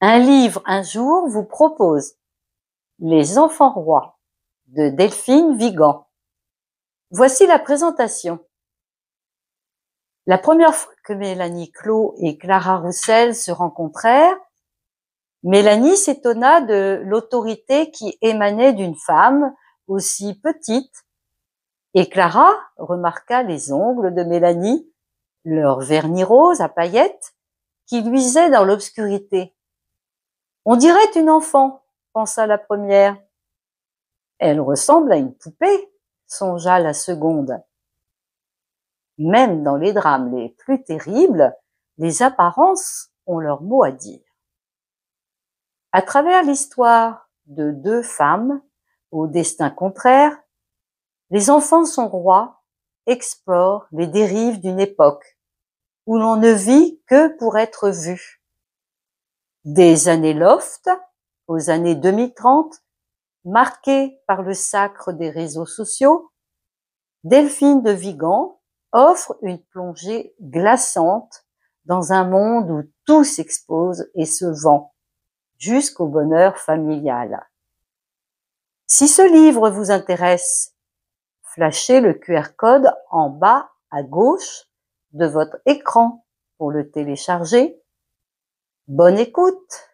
Un livre un jour vous propose Les enfants rois de Delphine Vigan. Voici la présentation. La première fois que Mélanie Clot et Clara Roussel se rencontrèrent, Mélanie s'étonna de l'autorité qui émanait d'une femme aussi petite, et Clara remarqua les ongles de Mélanie, leur vernis rose à paillettes, qui luisaient dans l'obscurité. On dirait une enfant, pensa la première. Elle ressemble à une poupée, songea la seconde. Même dans les drames les plus terribles, les apparences ont leur mot à dire. À travers l'histoire de deux femmes au destin contraire, les enfants sont rois, explorent les dérives d'une époque où l'on ne vit que pour être vu des années loft aux années 2030, marquées par le sacre des réseaux sociaux, Delphine de Vigan offre une plongée glaçante dans un monde où tout s'expose et se vend, jusqu'au bonheur familial. Si ce livre vous intéresse, flashez le QR code en bas à gauche de votre écran pour le télécharger Bonne écoute